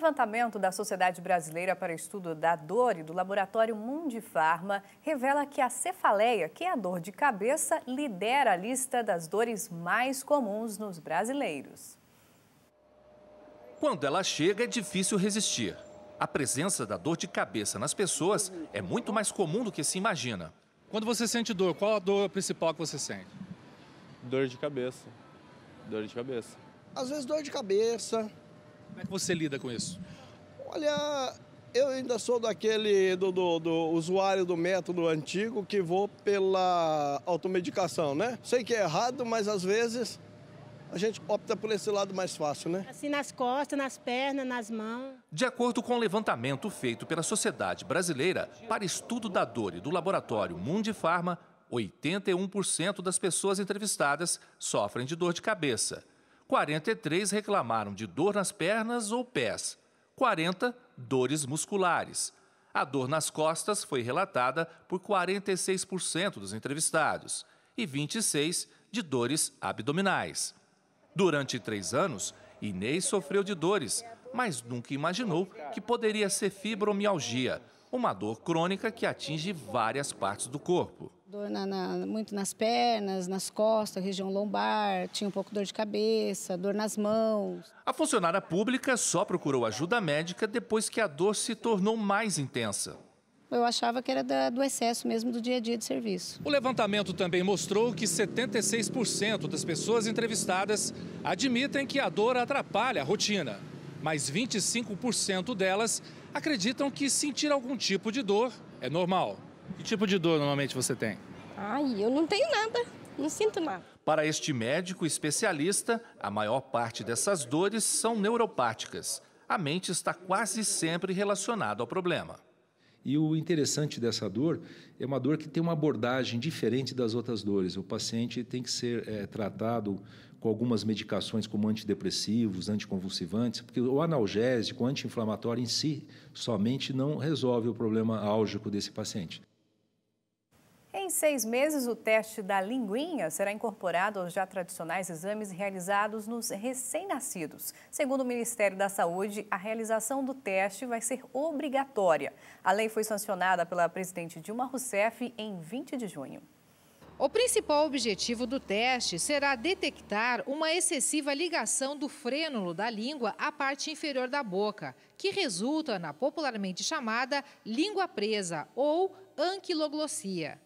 levantamento da Sociedade Brasileira para Estudo da Dor e do Laboratório Mundifarma revela que a cefaleia, que é a dor de cabeça, lidera a lista das dores mais comuns nos brasileiros. Quando ela chega, é difícil resistir. A presença da dor de cabeça nas pessoas é muito mais comum do que se imagina. Quando você sente dor, qual a dor principal que você sente? Dor de cabeça. Dor de cabeça. Às vezes dor de cabeça, como é que você lida com isso? Olha, eu ainda sou daquele do, do, do, usuário do método antigo que vou pela automedicação, né? Sei que é errado, mas às vezes a gente opta por esse lado mais fácil, né? Assim nas costas, nas pernas, nas mãos. De acordo com o um levantamento feito pela Sociedade Brasileira para Estudo da Dor e do laboratório Mundifarma, 81% das pessoas entrevistadas sofrem de dor de cabeça. 43 reclamaram de dor nas pernas ou pés, 40 dores musculares. A dor nas costas foi relatada por 46% dos entrevistados e 26 de dores abdominais. Durante três anos, Inês sofreu de dores, mas nunca imaginou que poderia ser fibromialgia, uma dor crônica que atinge várias partes do corpo. Dor na, na, muito nas pernas, nas costas, região lombar, tinha um pouco dor de cabeça, dor nas mãos. A funcionária pública só procurou ajuda médica depois que a dor se tornou mais intensa. Eu achava que era da, do excesso mesmo do dia a dia de serviço. O levantamento também mostrou que 76% das pessoas entrevistadas admitem que a dor atrapalha a rotina mas 25% delas acreditam que sentir algum tipo de dor é normal. Que tipo de dor normalmente você tem? Ai, eu não tenho nada, não sinto nada. Para este médico especialista, a maior parte dessas dores são neuropáticas. A mente está quase sempre relacionada ao problema. E o interessante dessa dor é uma dor que tem uma abordagem diferente das outras dores. O paciente tem que ser é, tratado com algumas medicações como antidepressivos, anticonvulsivantes, porque o analgésico, o anti-inflamatório em si, somente não resolve o problema álgico desse paciente. Em seis meses, o teste da linguinha será incorporado aos já tradicionais exames realizados nos recém-nascidos. Segundo o Ministério da Saúde, a realização do teste vai ser obrigatória. A lei foi sancionada pela presidente Dilma Rousseff em 20 de junho. O principal objetivo do teste será detectar uma excessiva ligação do frênulo da língua à parte inferior da boca, que resulta na popularmente chamada língua presa ou anquiloglossia.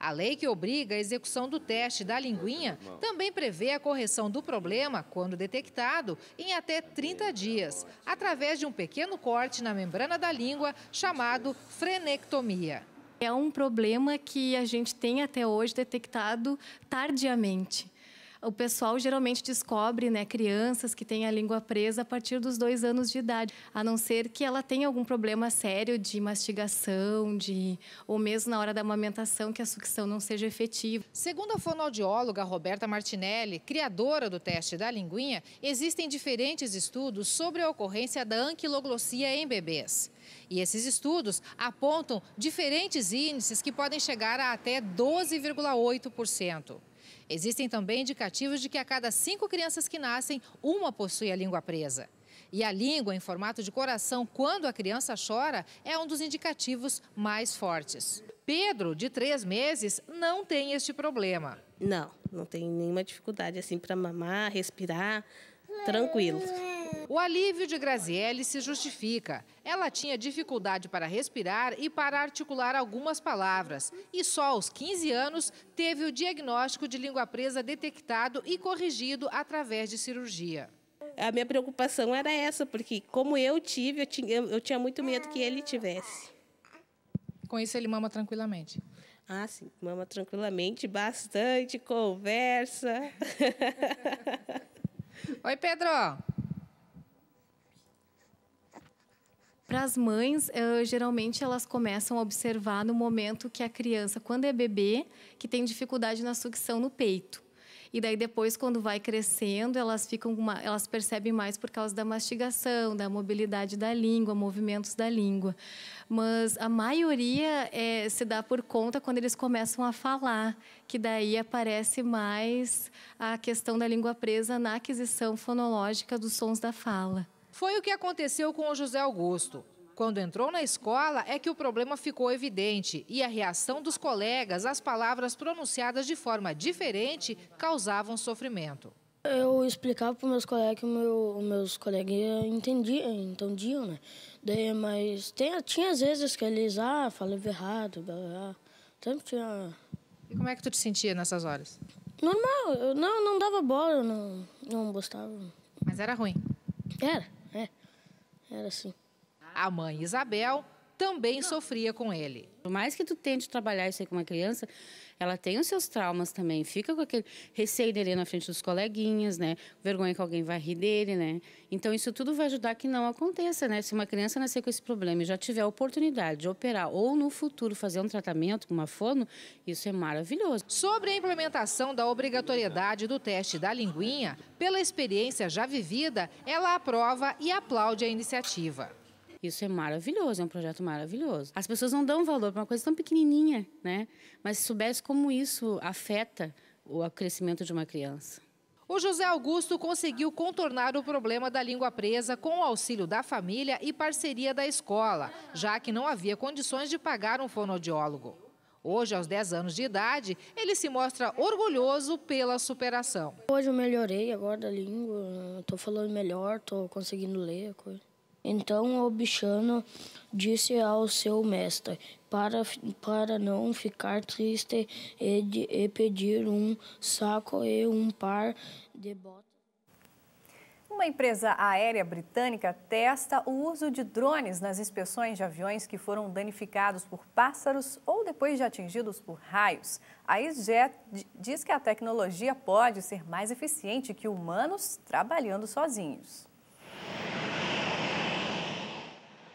A lei que obriga a execução do teste da linguinha também prevê a correção do problema, quando detectado, em até 30 dias, através de um pequeno corte na membrana da língua chamado frenectomia é um problema que a gente tem até hoje detectado tardiamente o pessoal geralmente descobre, né, crianças que têm a língua presa a partir dos dois anos de idade, a não ser que ela tenha algum problema sério de mastigação, de ou mesmo na hora da amamentação que a sucção não seja efetiva. Segundo a fonoaudióloga Roberta Martinelli, criadora do teste da linguinha, existem diferentes estudos sobre a ocorrência da anquiloglossia em bebês. E esses estudos apontam diferentes índices que podem chegar a até 12,8%. Existem também indicativos de que a cada cinco crianças que nascem, uma possui a língua presa. E a língua em formato de coração, quando a criança chora, é um dos indicativos mais fortes. Pedro, de três meses, não tem este problema. Não, não tem nenhuma dificuldade assim para mamar, respirar, tranquilo. O alívio de Graziele se justifica. Ela tinha dificuldade para respirar e para articular algumas palavras. E só aos 15 anos teve o diagnóstico de língua presa detectado e corrigido através de cirurgia. A minha preocupação era essa, porque como eu tive, eu tinha, eu tinha muito medo que ele tivesse. Com isso ele mama tranquilamente? Ah, sim, mama tranquilamente, bastante, conversa. Oi, Pedro. Para as mães, uh, geralmente elas começam a observar no momento que a criança, quando é bebê, que tem dificuldade na sucção no peito. E daí depois, quando vai crescendo, elas ficam uma, elas percebem mais por causa da mastigação, da mobilidade da língua, movimentos da língua. Mas a maioria é, se dá por conta quando eles começam a falar, que daí aparece mais a questão da língua presa na aquisição fonológica dos sons da fala. Foi o que aconteceu com o José Augusto. Quando entrou na escola é que o problema ficou evidente e a reação dos colegas às palavras pronunciadas de forma diferente causavam sofrimento. Eu explicava para os meus colegas, meu, meus colegas entendiam, entendiam, né? Daí, mas tem, tinha às vezes que eles, ah, falavam errado, blá, blá. tinha... E como é que tu te sentia nessas horas? Normal, eu não, não dava bola, não, não gostava. Mas era ruim? Era. É, era assim. A mãe Isabel também Não. sofria com ele. Por mais que tu tente trabalhar isso aí com uma criança, ela tem os seus traumas também. Fica com aquele receio dele na frente dos coleguinhas, né? Vergonha que alguém vai rir dele, né? Então isso tudo vai ajudar que não aconteça, né? Se uma criança nascer com esse problema e já tiver a oportunidade de operar ou no futuro fazer um tratamento com uma fono, isso é maravilhoso. Sobre a implementação da obrigatoriedade do teste da linguinha, pela experiência já vivida, ela aprova e aplaude a iniciativa. Isso é maravilhoso, é um projeto maravilhoso. As pessoas não dão valor para uma coisa tão pequenininha, né? Mas se soubesse como isso afeta o crescimento de uma criança. O José Augusto conseguiu contornar o problema da língua presa com o auxílio da família e parceria da escola, já que não havia condições de pagar um fonoaudiólogo. Hoje, aos 10 anos de idade, ele se mostra orgulhoso pela superação. Hoje eu melhorei agora da língua, estou falando melhor, estou conseguindo ler a coisa. Então o bichano disse ao seu mestre, para, para não ficar triste, e, de, e pedir um saco e um par de botas. Uma empresa aérea britânica testa o uso de drones nas inspeções de aviões que foram danificados por pássaros ou depois de atingidos por raios. A EasyJet diz que a tecnologia pode ser mais eficiente que humanos trabalhando sozinhos.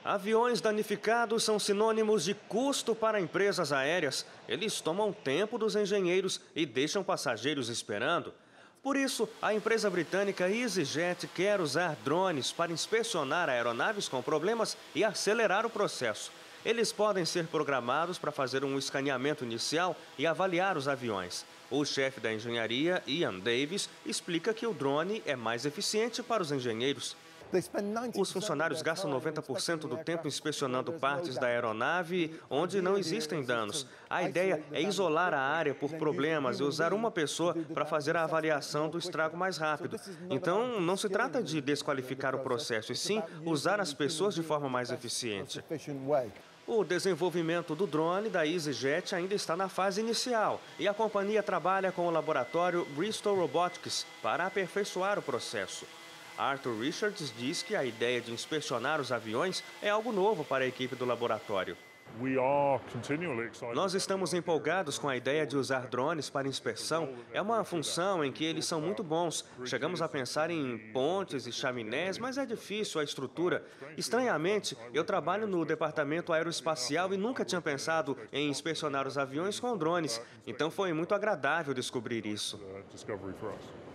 Aviões danificados são sinônimos de custo para empresas aéreas. Eles tomam tempo dos engenheiros e deixam passageiros esperando. Por isso, a empresa britânica EasyJet quer usar drones para inspecionar aeronaves com problemas e acelerar o processo. Eles podem ser programados para fazer um escaneamento inicial e avaliar os aviões. O chefe da engenharia, Ian Davis, explica que o drone é mais eficiente para os engenheiros. Os funcionários gastam 90% do tempo inspecionando partes da aeronave onde não existem danos. A ideia é isolar a área por problemas e usar uma pessoa para fazer a avaliação do estrago mais rápido. Então, não se trata de desqualificar o processo, e sim usar as pessoas de forma mais eficiente. O desenvolvimento do drone da EasyJet ainda está na fase inicial e a companhia trabalha com o laboratório Bristol Robotics para aperfeiçoar o processo. Arthur Richards diz que a ideia de inspecionar os aviões é algo novo para a equipe do laboratório. Nós estamos empolgados com a ideia de usar drones para inspeção. É uma função em que eles são muito bons. Chegamos a pensar em pontes e chaminés, mas é difícil a estrutura. Estranhamente, eu trabalho no departamento aeroespacial e nunca tinha pensado em inspecionar os aviões com drones. Então foi muito agradável descobrir isso. Uh,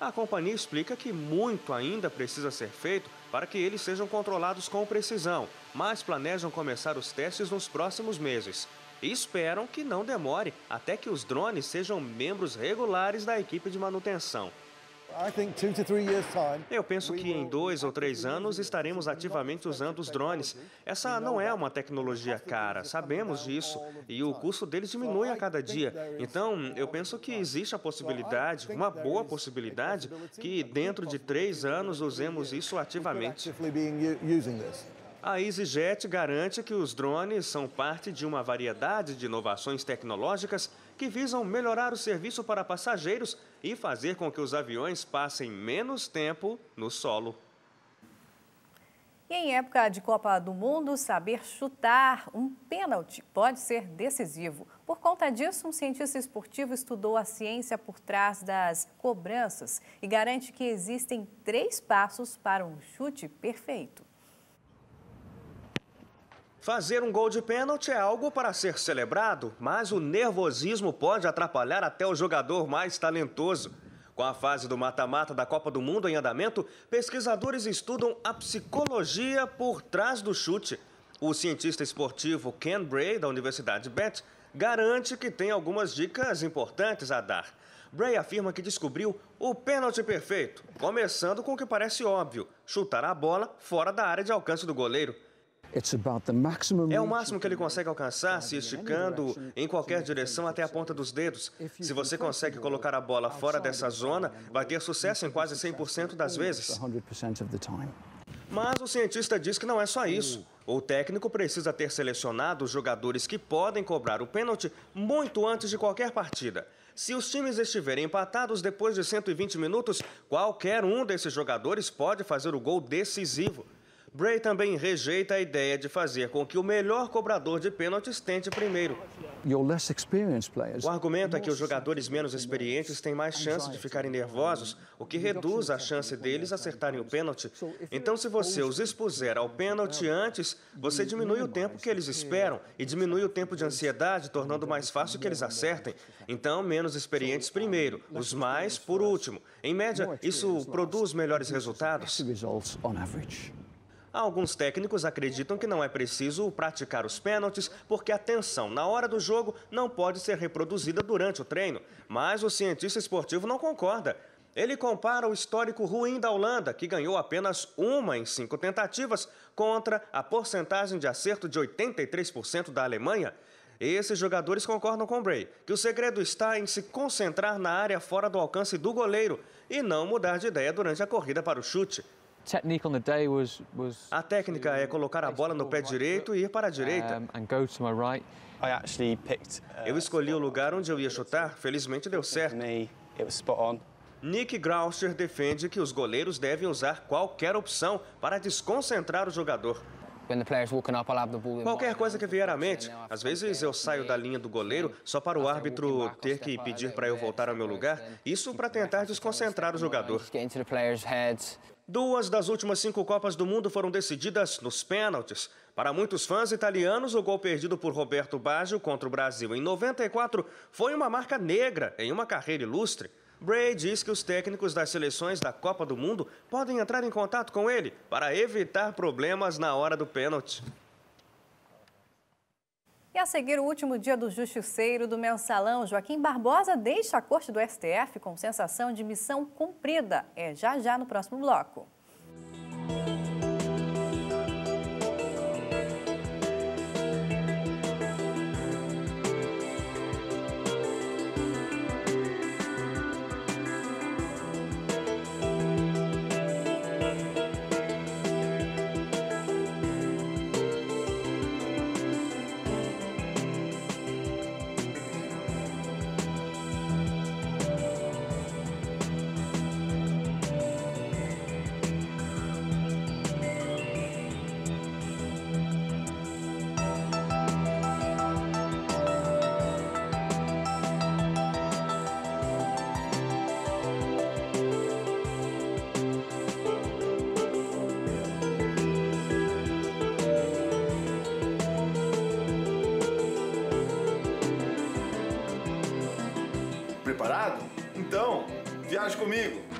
a companhia explica que muito ainda precisa ser feito para que eles sejam controlados com precisão, mas planejam começar os testes nos próximos meses. E esperam que não demore até que os drones sejam membros regulares da equipe de manutenção. Eu penso que em dois ou três anos estaremos ativamente usando os drones. Essa não é uma tecnologia cara, sabemos disso, e o custo deles diminui a cada dia. Então, eu penso que existe a possibilidade, uma boa possibilidade, que dentro de três anos usemos isso ativamente. A EasyJet garante que os drones são parte de uma variedade de inovações tecnológicas que visam melhorar o serviço para passageiros e fazer com que os aviões passem menos tempo no solo. E em época de Copa do Mundo, saber chutar um pênalti pode ser decisivo. Por conta disso, um cientista esportivo estudou a ciência por trás das cobranças e garante que existem três passos para um chute perfeito. Fazer um gol de pênalti é algo para ser celebrado, mas o nervosismo pode atrapalhar até o jogador mais talentoso. Com a fase do mata-mata da Copa do Mundo em andamento, pesquisadores estudam a psicologia por trás do chute. O cientista esportivo Ken Bray, da Universidade Beth, garante que tem algumas dicas importantes a dar. Bray afirma que descobriu o pênalti perfeito, começando com o que parece óbvio: chutar a bola fora da área de alcance do goleiro. É o máximo que ele consegue alcançar se esticando em qualquer direção até a ponta dos dedos. Se você consegue colocar a bola fora dessa zona, vai ter sucesso em quase 100% das vezes. Mas o cientista diz que não é só isso. O técnico precisa ter selecionado os jogadores que podem cobrar o pênalti muito antes de qualquer partida. Se os times estiverem empatados depois de 120 minutos, qualquer um desses jogadores pode fazer o gol decisivo. Bray também rejeita a ideia de fazer com que o melhor cobrador de pênaltis tente primeiro. O argumento é que os jogadores menos experientes têm mais chance de ficarem nervosos, o que reduz a chance deles acertarem o pênalti. Então, se você os expuser ao pênalti antes, você diminui o tempo que eles esperam e diminui o tempo de ansiedade, tornando mais fácil que eles acertem. Então, menos experientes primeiro, os mais por último. Em média, isso produz melhores resultados. Alguns técnicos acreditam que não é preciso praticar os pênaltis porque a tensão na hora do jogo não pode ser reproduzida durante o treino. Mas o cientista esportivo não concorda. Ele compara o histórico ruim da Holanda, que ganhou apenas uma em cinco tentativas, contra a porcentagem de acerto de 83% da Alemanha. Esses jogadores concordam com Bray que o segredo está em se concentrar na área fora do alcance do goleiro e não mudar de ideia durante a corrida para o chute. A técnica é colocar a bola no pé direito e ir para a direita. Uh, eu escolhi o lugar onde eu ia chutar, felizmente deu certo. Nick Groucher defende que os goleiros devem usar qualquer opção para desconcentrar o jogador. Qualquer coisa que vier à mente. Às vezes eu saio da linha do goleiro só para o árbitro ter que pedir para eu voltar ao meu lugar, isso para tentar desconcentrar o jogador. Duas das últimas cinco Copas do Mundo foram decididas nos pênaltis. Para muitos fãs italianos, o gol perdido por Roberto Baggio contra o Brasil em 94 foi uma marca negra em uma carreira ilustre. Bray diz que os técnicos das seleções da Copa do Mundo podem entrar em contato com ele para evitar problemas na hora do pênalti. E a seguir, o último dia do Justiceiro do Mensalão, Joaquim Barbosa deixa a corte do STF com sensação de missão cumprida. É já já no próximo bloco. comigo.